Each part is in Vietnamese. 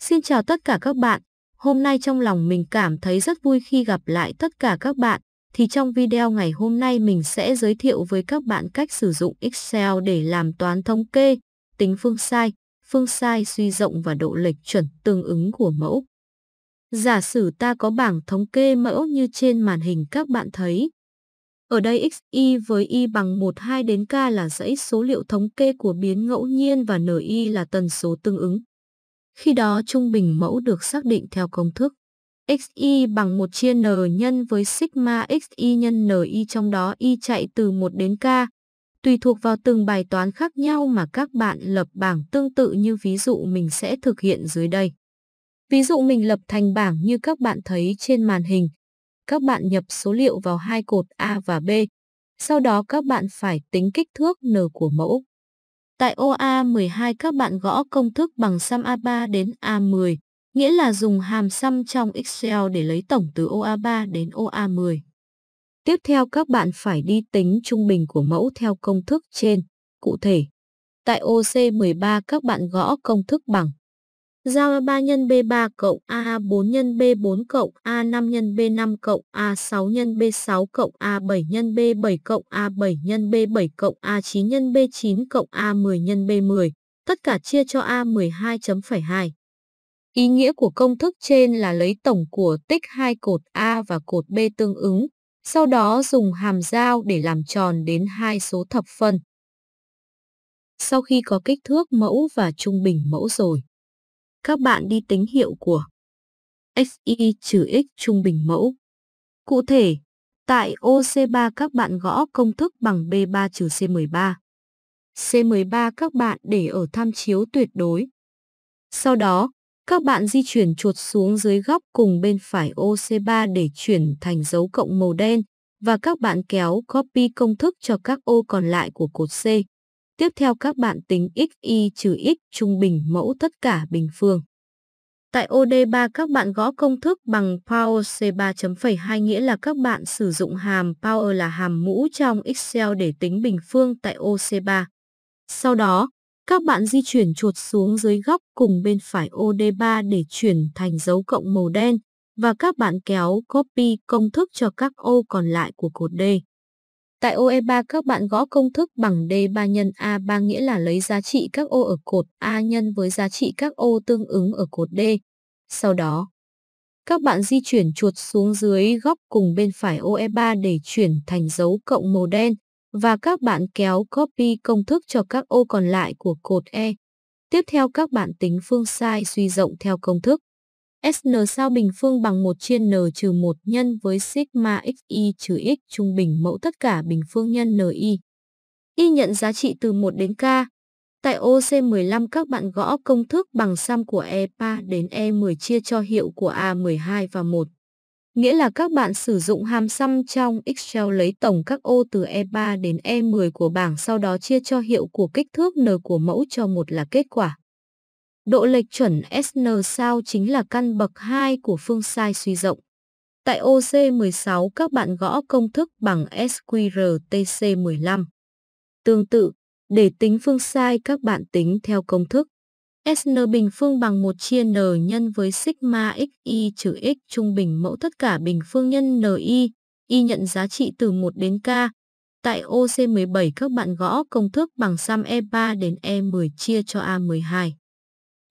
Xin chào tất cả các bạn. Hôm nay trong lòng mình cảm thấy rất vui khi gặp lại tất cả các bạn. Thì trong video ngày hôm nay mình sẽ giới thiệu với các bạn cách sử dụng Excel để làm toán thống kê, tính phương sai, phương sai suy rộng và độ lệch chuẩn tương ứng của mẫu. Giả sử ta có bảng thống kê mẫu như trên màn hình các bạn thấy. Ở đây x, với y bằng 1, 2 đến k là dãy số liệu thống kê của biến ngẫu nhiên và n, là tần số tương ứng. Khi đó trung bình mẫu được xác định theo công thức xy bằng 1 chia n nhân với sigma xy nhân ni trong đó y chạy từ 1 đến k. Tùy thuộc vào từng bài toán khác nhau mà các bạn lập bảng tương tự như ví dụ mình sẽ thực hiện dưới đây. Ví dụ mình lập thành bảng như các bạn thấy trên màn hình. Các bạn nhập số liệu vào hai cột A và B. Sau đó các bạn phải tính kích thước n của mẫu. Tại oa 12 các bạn gõ công thức bằng sum A3 đến A10, nghĩa là dùng hàm sum trong Excel để lấy tổng từ oa 3 đến oa 10 Tiếp theo các bạn phải đi tính trung bình của mẫu theo công thức trên, cụ thể. Tại oc 13 các bạn gõ công thức bằng Giao A3 nhân B3 cộng A4 nhân B4 cộng A5 nhân B5 cộng A6 nhân B6 cộng A7 nhân B7 cộng A7 nhân B7 cộng A9 nhân B9 cộng A10 nhân B10. Tất cả chia cho A12.2. Ý nghĩa của công thức trên là lấy tổng của tích hai cột A và cột B tương ứng, sau đó dùng hàm giao để làm tròn đến hai số thập phân. Sau khi có kích thước mẫu và trung bình mẫu rồi, các bạn đi tính hiệu của xy trừ x trung bình mẫu. Cụ thể, tại OC3 các bạn gõ công thức bằng B3 trừ C13. C13 các bạn để ở tham chiếu tuyệt đối. Sau đó, các bạn di chuyển chuột xuống dưới góc cùng bên phải OC3 để chuyển thành dấu cộng màu đen và các bạn kéo copy công thức cho các ô còn lại của cột C. Tiếp theo các bạn tính x y trừ x trung bình mẫu tất cả bình phương. Tại OD3 các bạn gõ công thức bằng power C3.2 nghĩa là các bạn sử dụng hàm power là hàm mũ trong Excel để tính bình phương tại OC3. Sau đó, các bạn di chuyển chuột xuống dưới góc cùng bên phải OD3 để chuyển thành dấu cộng màu đen và các bạn kéo copy công thức cho các ô còn lại của cột D. Tại ô E3 các bạn gõ công thức bằng D3 nhân A3 nghĩa là lấy giá trị các ô ở cột A nhân với giá trị các ô tương ứng ở cột D. Sau đó, các bạn di chuyển chuột xuống dưới góc cùng bên phải ô E3 để chuyển thành dấu cộng màu đen và các bạn kéo copy công thức cho các ô còn lại của cột E. Tiếp theo các bạn tính phương sai suy rộng theo công thức. SN sao bình phương bằng 1 chia N trừ 1 nhân với sigma xi trừ x trung bình mẫu tất cả bình phương nhân NI. Y nhận giá trị từ 1 đến K. Tại OC15 các bạn gõ công thức bằng sum của E3 đến E10 chia cho hiệu của A12 và 1. Nghĩa là các bạn sử dụng hàm sum trong Excel lấy tổng các ô từ E3 đến E10 của bảng sau đó chia cho hiệu của kích thước N của mẫu cho một là kết quả. Độ lệch chuẩn SN sao chính là căn bậc 2 của phương sai suy rộng. Tại OC16 các bạn gõ công thức bằng SQRTC15. Tương tự, để tính phương sai các bạn tính theo công thức. SN bình phương bằng 1 chia N nhân với sigma xi trừ x trung bình mẫu tất cả bình phương nhân NI, y nhận giá trị từ 1 đến k. Tại OC17 các bạn gõ công thức bằng sum E3 đến E10 chia cho A12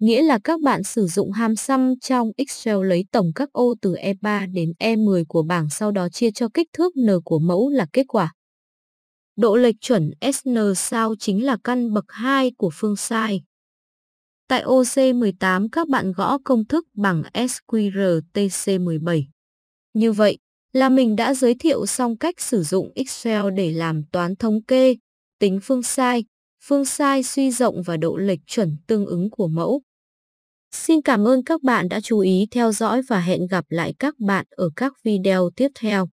nghĩa là các bạn sử dụng hàm sum trong Excel lấy tổng các ô từ E3 đến E10 của bảng sau đó chia cho kích thước N của mẫu là kết quả. Độ lệch chuẩn SN sao chính là căn bậc 2 của phương sai. Tại ô c 18 các bạn gõ công thức bằng SQRTC17. Như vậy là mình đã giới thiệu xong cách sử dụng Excel để làm toán thống kê, tính phương sai, phương sai suy rộng và độ lệch chuẩn tương ứng của mẫu. Xin cảm ơn các bạn đã chú ý theo dõi và hẹn gặp lại các bạn ở các video tiếp theo.